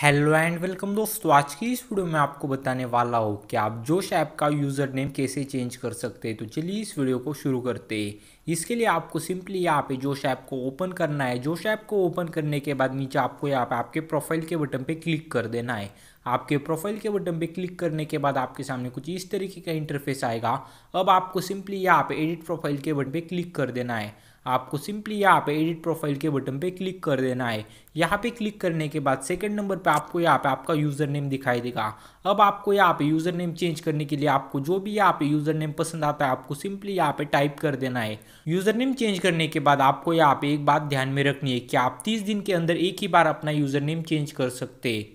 hello and welcome दोस्तों आज की इस वीडियो में आपको बताने वाला हूँ कि आप जोश ऐप का यूज़र नेम कैसे चेंज कर सकते हैं तो चलिए इस वीडियो को शुरू करते हैं इसके लिए आपको सिंपली यहाँ पे जोश ऐप को ओपन करना है जोश ऐप को ओपन करने के बाद नीचे आपको यहाँ पे आपके प्रोफाइल के बटन पे क्लिक कर देना है आपके प्रोफाइल के बटन पर क्लिक करने के बाद आपके सामने कुछ इस तरीके का इंटरफेस आएगा अब आपको सिंपली यहाँ पे एडिट प्रोफाइल के बटन पे क्लिक कर देना है आपको सिंपली यहाँ पे एडिट प्रोफाइल के बटन पे क्लिक कर देना है यहाँ पे क्लिक करने के बाद सेकंड नंबर पे आपको यहाँ पे आपका यूज़र नेम दिखाई देगा अब आपको यहाँ पे यूज़र नेम चेंज करने के लिए आपको जो भी यहाँ पे यूज़र नेम पसंद आता है आपको सिंपली यहाँ पे टाइप कर देना है यूज़र नेम चेंज करने के बाद आपको यहाँ पे एक बात ध्यान में रखनी है कि आप तीस दिन के अंदर एक ही बार अपना यूज़र नेम चेंज कर सकते